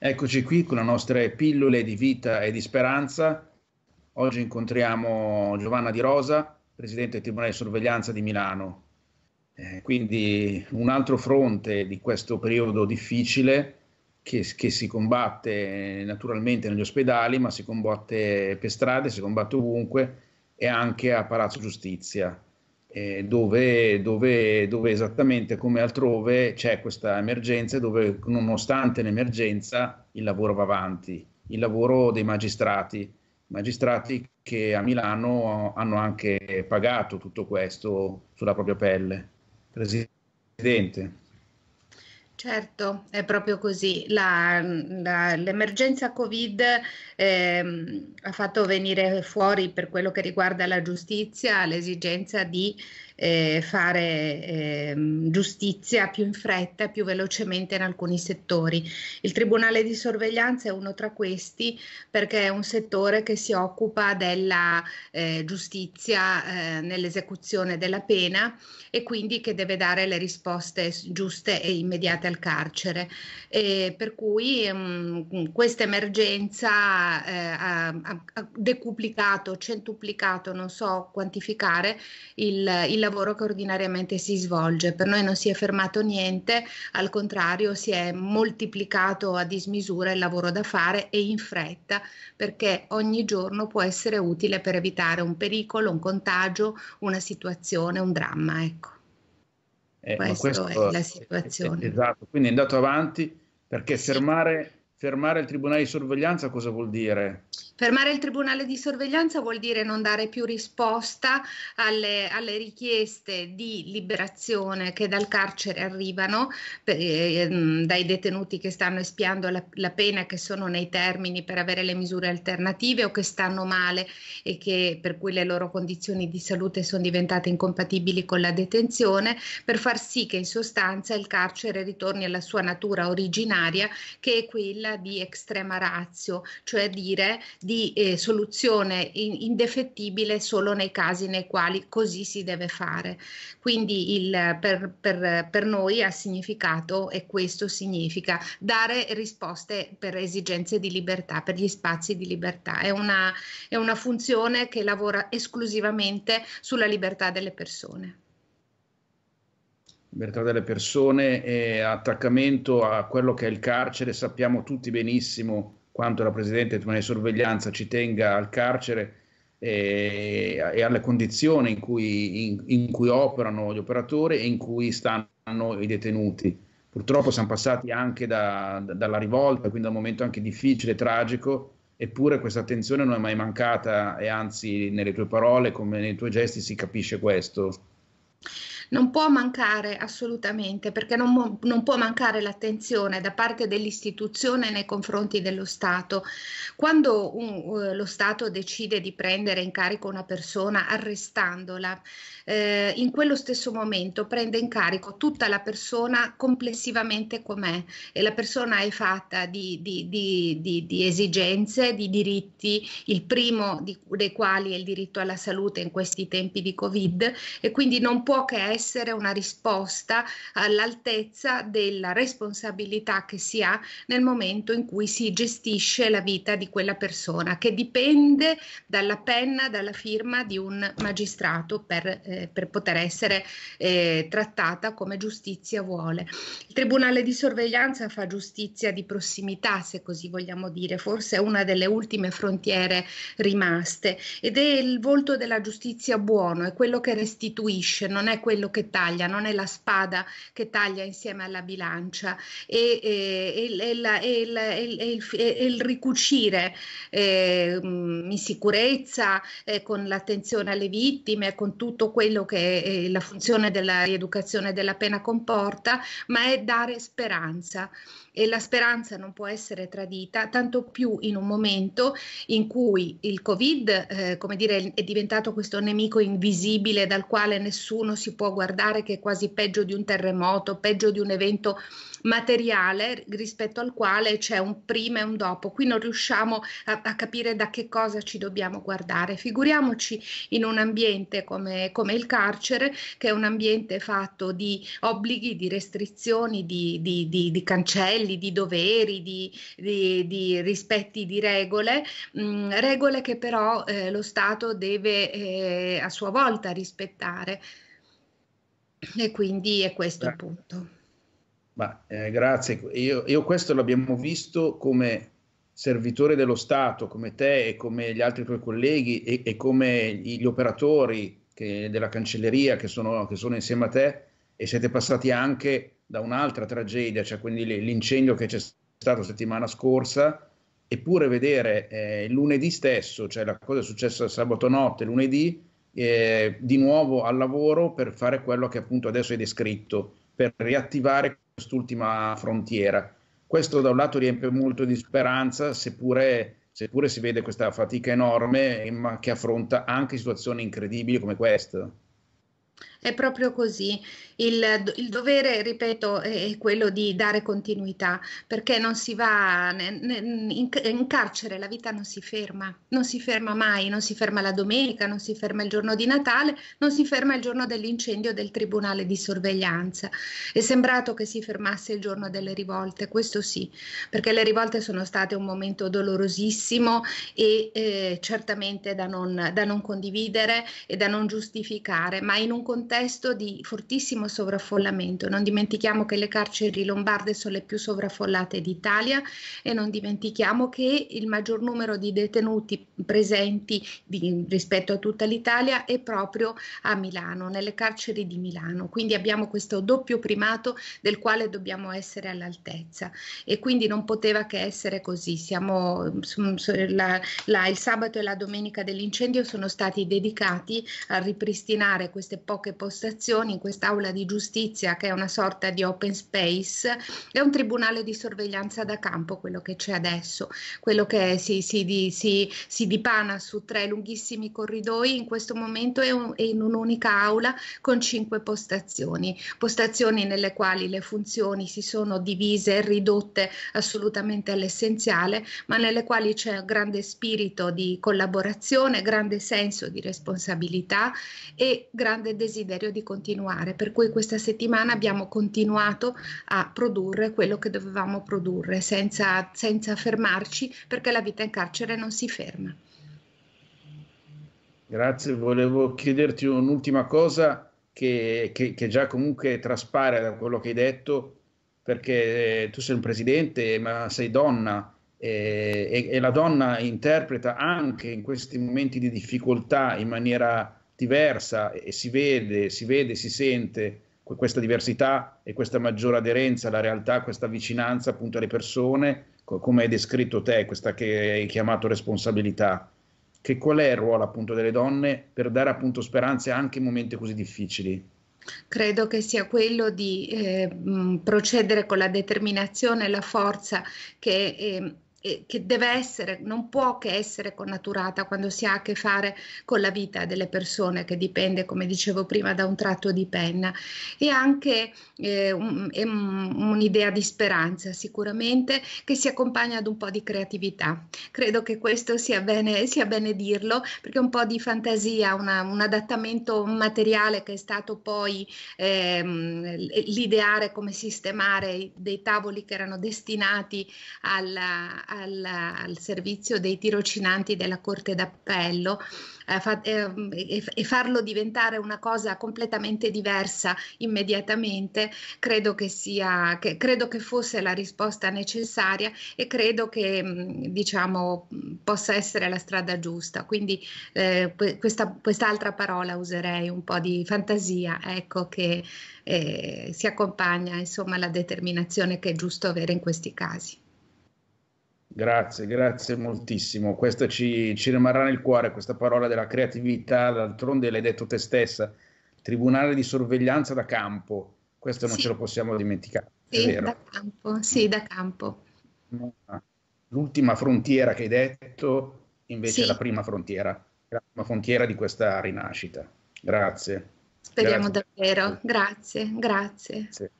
Eccoci qui con le nostre pillole di vita e di speranza. Oggi incontriamo Giovanna Di Rosa, presidente del Tribunale di Sorveglianza di Milano. Eh, quindi un altro fronte di questo periodo difficile che, che, si combatte naturalmente negli ospedali, ma si combatte per strade, si combatte ovunque e anche a Palazzo Giustizia eh, dove, dove, dove, esattamente come altrove c'è questa emergenza e dove nonostante l'emergenza il lavoro va avanti, il lavoro dei magistrati, magistrati che a Milano hanno anche pagato tutto questo sulla propria pelle. Presidente. Certo, è proprio così. La, la, l'emergenza Covid eh, ha fatto venire fuori per quello che riguarda la giustizia l'esigenza di eh, fare eh, giustizia più in fretta e più velocemente in alcuni settori. Il Tribunale di sorveglianza è uno tra questi perché è un settore che si occupa della eh, giustizia eh, nell'esecuzione della pena e quindi che deve dare le risposte giuste e immediate al carcere. E per cui mm, mm, questa emergenza eh, ha, ha decuplicato, centuplicato, non so quantificare il, il lavoro che ordinariamente si svolge. Per noi non si è fermato niente, al contrario si è moltiplicato a dismisura il lavoro da fare e in fretta perché ogni giorno può essere utile per evitare un pericolo, un contagio, una situazione, un dramma. Ecco. Eh, Questa è la situazione. Esatto, quindi è andato avanti perché fermare, fermare il Tribunale di sorveglianza cosa vuol dire? Fermare il Tribunale di sorveglianza vuol dire non dare più risposta alle, alle richieste di liberazione che dal carcere arrivano, eh, mm, dai detenuti che stanno espiando la, la pena, che sono nei termini per avere le misure alternative o che stanno male e che, per cui le loro condizioni di salute sono diventate incompatibili con la detenzione, per far sì che in sostanza il carcere ritorni alla sua natura originaria, che è quella di extrema razio, cioè dire di eh, soluzione in, indefettibile solo nei casi nei quali così si deve fare. Quindi il, per, per, per noi ha significato e questo significa dare risposte per esigenze di libertà, per gli spazi di libertà. È una, è una funzione che lavora esclusivamente sulla libertà delle persone libertà delle persone e attaccamento a quello che è il carcere, sappiamo tutti benissimo quanto la Presidente di sorveglianza ci tenga al carcere e, e alle condizioni in cui, in, in cui, operano gli operatori e in cui stanno i detenuti. Purtroppo siamo passati anche da, da, dalla rivolta, quindi da un momento anche difficile, tragico, eppure questa attenzione non è mai mancata e anzi nelle tue parole come nei tuoi gesti si capisce questo non può mancare assolutamente perché non, non può mancare l'attenzione da parte dell'istituzione nei confronti dello Stato. Quando un, uh, lo Stato decide di prendere in carico una persona arrestandola, eh, in quello stesso momento prende in carico tutta la persona complessivamente com'è e la persona è fatta di, di, di, di esigenze, di diritti, il primo dei quali è il diritto alla salute in questi tempi di Covid e quindi non può che essere essere una risposta all'altezza della responsabilità che si ha nel momento in cui si gestisce la vita di quella persona, che dipende dalla penna, dalla firma di un magistrato per, eh, per poter essere eh, trattata come giustizia vuole. Il Tribunale di sorveglianza fa giustizia di prossimità, se così vogliamo dire, forse è una delle ultime frontiere rimaste ed è il volto della giustizia buono, è quello che restituisce, non è quello quello che taglia, non è la spada che taglia insieme alla bilancia e, il, ricucire eh, in sicurezza, eh, con l'attenzione alle vittime, con tutto quello che eh, la funzione della rieducazione della pena comporta, ma è dare speranza e la speranza non può essere tradita, tanto più in un momento in cui il Covid, eh, come dire, è diventato questo nemico invisibile dal quale nessuno si può guardare che è quasi peggio di un terremoto, peggio di un evento materiale rispetto al quale c'è un prima e un dopo. Qui non riusciamo a, a capire da che cosa ci dobbiamo guardare. Figuriamoci in un ambiente come, come, il carcere, che è un ambiente fatto di obblighi, di restrizioni, di, di, di, di cancelli, di doveri, di, rispetti di regole, mh, mm, regole che però eh, lo Stato deve eh, a sua volta rispettare. E quindi è questo Beh. il punto. Ma, eh, grazie, io, io questo l'abbiamo visto come servitore dello Stato, come te e come gli altri tuoi colleghi e, e come gli operatori che, della cancelleria che sono, che sono insieme a te e siete passati anche da un'altra tragedia, cioè quindi l'incendio che c'è stato settimana scorsa, eppure vedere eh, lunedì stesso, cioè la cosa è successa sabato notte, lunedì, eh, di nuovo al lavoro per fare quello che appunto adesso hai descritto, per riattivare quest'ultima frontiera. Questo da un lato riempie molto di speranza, seppure, seppure si vede questa fatica enorme ma che affronta anche situazioni incredibili come questa. È proprio così. Il, il dovere, ripeto, è, quello di dare continuità, perché non si va in, in carcere, la vita non si ferma, non si ferma mai, non si ferma la domenica, non si ferma il giorno di Natale, non si ferma il giorno dell'incendio del Tribunale di sorveglianza. È sembrato che si fermasse il giorno delle rivolte, questo sì, perché le rivolte sono state un momento dolorosissimo e eh, certamente da non, da non condividere e da non giustificare, ma in un contesto contesto di fortissimo sovraffollamento. Non dimentichiamo che le carceri lombarde sono le più sovraffollate d'Italia e non dimentichiamo che il maggior numero di detenuti presenti di, rispetto a tutta l'Italia è proprio a Milano, nelle carceri di Milano. Quindi abbiamo questo doppio primato del quale dobbiamo essere all'altezza e quindi non poteva che essere così. Siamo, la, la, il sabato e la domenica dell'incendio sono stati dedicati a ripristinare queste poche postazioni in quest'aula di giustizia che è una sorta di open space, è un tribunale di sorveglianza da campo quello che c'è adesso, quello che si, si, si, si dipana su tre lunghissimi corridoi, in questo momento è, un, è in un'unica aula con cinque postazioni, postazioni nelle quali le funzioni si sono divise, e ridotte assolutamente all'essenziale, ma nelle quali c'è un grande spirito di collaborazione, grande senso di responsabilità e grande desiderio desiderio di continuare, per cui questa settimana abbiamo continuato a produrre quello che dovevamo produrre senza, senza fermarci perché la vita in carcere non si ferma. Grazie, volevo chiederti un'ultima cosa che, che, che già comunque traspare da quello che hai detto, perché eh, tu sei un presidente, ma sei donna. Eh, e, e, la donna interpreta anche in questi momenti di difficoltà in maniera diversa e si vede, si vede, si sente questa diversità e questa maggiore aderenza alla realtà, questa vicinanza appunto alle persone, come hai descritto te, questa che hai chiamato responsabilità. Che qual è il ruolo appunto delle donne per dare appunto speranze anche in momenti così difficili? Credo che sia quello di eh, procedere con la determinazione e la forza che eh, che deve essere, non può che essere connaturata quando si ha a che fare con la vita delle persone che dipende, come dicevo prima, da un tratto di penna e anche eh, un, un, un'idea di speranza sicuramente che si accompagna ad un po' di creatività. Credo che questo sia bene, sia bene dirlo perché un po' di fantasia, una, un adattamento materiale che è stato poi eh, l'ideare come sistemare dei tavoli che erano destinati alla al, al servizio dei tirocinanti della Corte d'Appello eh, fa, eh, e, e, farlo diventare una cosa completamente diversa immediatamente, credo che, sia, che, credo che fosse la risposta necessaria e credo che mm, diciamo, possa essere la strada giusta. Quindi eh, questa, quest'altra parola userei un po' di fantasia, ecco, che eh, si accompagna insomma alla determinazione che è giusto avere in questi casi. Grazie, grazie moltissimo. Questa ci, ci, rimarrà nel cuore, questa parola della creatività, d'altronde l'hai detto te stessa, tribunale di sorveglianza da campo, questo sì. non ce lo possiamo dimenticare. Sì, da campo, sì, da campo. L'ultima frontiera che hai detto invece sì. è la prima frontiera, la prima frontiera di questa rinascita. Grazie. Speriamo grazie. davvero, grazie, grazie. Sì.